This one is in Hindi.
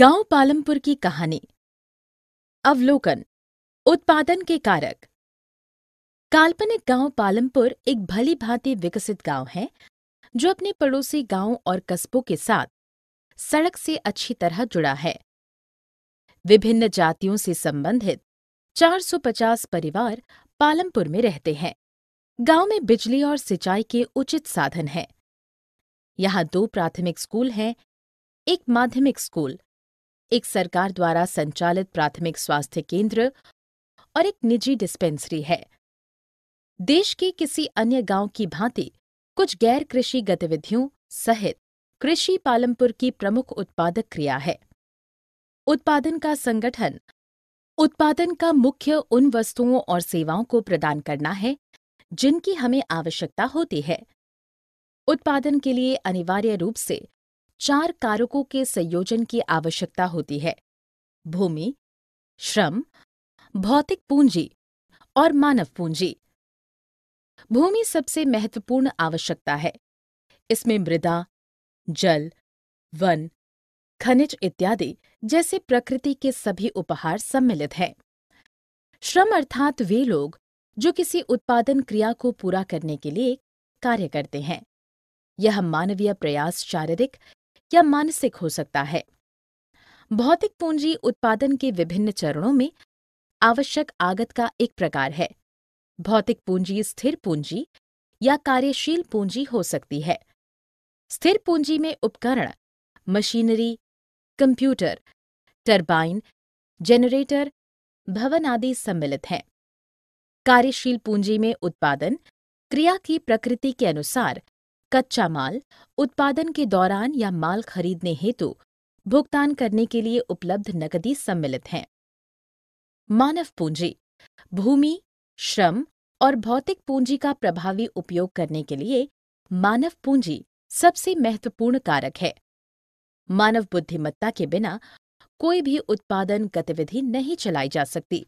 गांव पालमपुर की कहानी अवलोकन उत्पादन के कारक काल्पनिक गांव पालमपुर एक भली भांति विकसित गांव है जो अपने पड़ोसी गांव और कस्बों के साथ सड़क से अच्छी तरह जुड़ा है विभिन्न जातियों से संबंधित 450 परिवार पालमपुर में रहते हैं गांव में बिजली और सिंचाई के उचित साधन हैं यहाँ दो प्राथमिक स्कूल हैं एक माध्यमिक स्कूल एक सरकार द्वारा संचालित प्राथमिक स्वास्थ्य केंद्र और एक निजी डिस्पेंसरी है देश के किसी अन्य गांव की भांति कुछ गैर कृषि गतिविधियों सहित कृषि पालमपुर की प्रमुख उत्पादक क्रिया है उत्पादन का संगठन उत्पादन का मुख्य उन वस्तुओं और सेवाओं को प्रदान करना है जिनकी हमें आवश्यकता होती है उत्पादन के लिए अनिवार्य रूप से चार कारकों के संयोजन की आवश्यकता होती है भूमि श्रम भौतिक पूंजी और मानव पूंजी भूमि सबसे महत्वपूर्ण आवश्यकता है इसमें मृदा जल वन खनिज इत्यादि जैसे प्रकृति के सभी उपहार सम्मिलित हैं श्रम अर्थात वे लोग जो किसी उत्पादन क्रिया को पूरा करने के लिए कार्य करते हैं यह मानवीय प्रयास शारीरिक या मानसिक हो सकता है भौतिक पूंजी उत्पादन के विभिन्न चरणों में आवश्यक आगत का एक प्रकार है भौतिक पूंजी स्थिर पूंजी या कार्यशील पूंजी हो सकती है स्थिर पूंजी में उपकरण मशीनरी कंप्यूटर टर्बाइन जनरेटर भवन आदि सम्मिलित हैं कार्यशील पूंजी में उत्पादन क्रिया की प्रकृति के अनुसार कच्चा माल उत्पादन के दौरान या माल खरीदने हेतु भुगतान करने के लिए उपलब्ध नकदी सम्मिलित हैं मानव पूंजी भूमि श्रम और भौतिक पूंजी का प्रभावी उपयोग करने के लिए मानव पूंजी सबसे महत्वपूर्ण कारक है मानव बुद्धिमत्ता के बिना कोई भी उत्पादन गतिविधि नहीं चलाई जा सकती